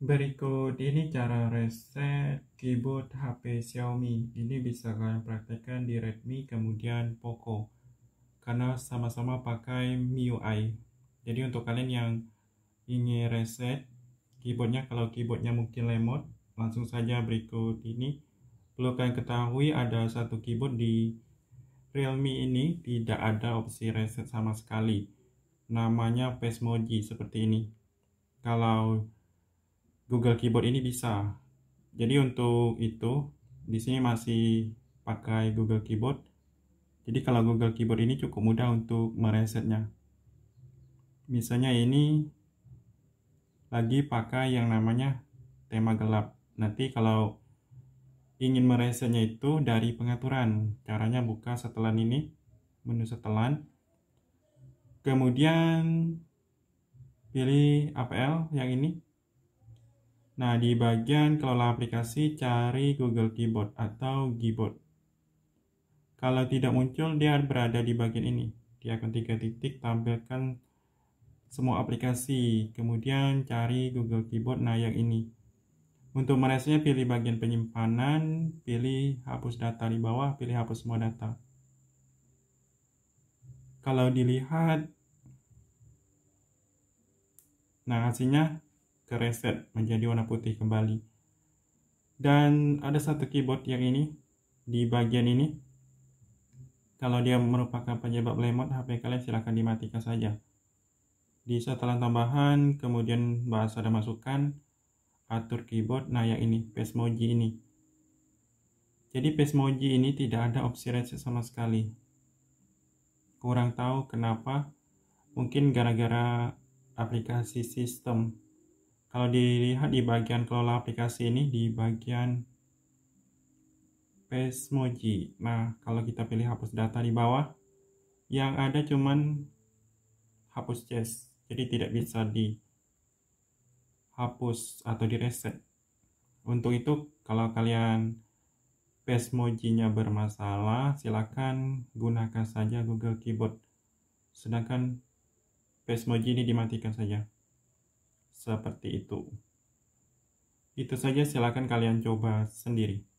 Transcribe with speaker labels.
Speaker 1: Berikut ini cara reset keyboard HP Xiaomi. Ini bisa kalian praktekkan di Redmi kemudian Poco. Karena sama-sama pakai MIUI. Jadi untuk kalian yang ingin reset keyboardnya, kalau keyboardnya mungkin lemot, langsung saja berikut ini. Perlu kalian ketahui ada satu keyboard di Realme ini tidak ada opsi reset sama sekali. Namanya face Pesmoji seperti ini. Kalau Google Keyboard ini bisa. Jadi untuk itu di sini masih pakai Google Keyboard. Jadi kalau Google Keyboard ini cukup mudah untuk meresetnya. Misalnya ini lagi pakai yang namanya tema gelap. Nanti kalau ingin meresetnya itu dari pengaturan. Caranya buka setelan ini, menu setelan. Kemudian pilih APL yang ini Nah, di bagian kelola aplikasi, cari Google Keyboard atau Gboard. Kalau tidak muncul, dia berada di bagian ini. Di akun tiga titik, tampilkan semua aplikasi. Kemudian cari Google Keyboard, nah yang ini. Untuk meresnya, pilih bagian penyimpanan, pilih hapus data di bawah, pilih hapus semua data. Kalau dilihat, nah hasilnya kereset menjadi warna putih kembali dan ada satu keyboard yang ini di bagian ini kalau dia merupakan penyebab lemot HP kalian silahkan dimatikan saja di setelan tambahan kemudian bahasa dan masukan atur keyboard nah yang ini Pesmoji ini jadi Pesmoji ini tidak ada opsi reset sama sekali kurang tahu kenapa mungkin gara-gara aplikasi sistem kalau dilihat di bagian kelola aplikasi ini di bagian Pesmoji. Nah, kalau kita pilih hapus data di bawah, yang ada cuman hapus chest, Jadi tidak bisa dihapus atau direset. Untuk itu, kalau kalian Pesmoji-nya bermasalah, silakan gunakan saja Google Keyboard. Sedangkan Pesmoji ini dimatikan saja seperti itu. Itu saja silakan kalian coba sendiri.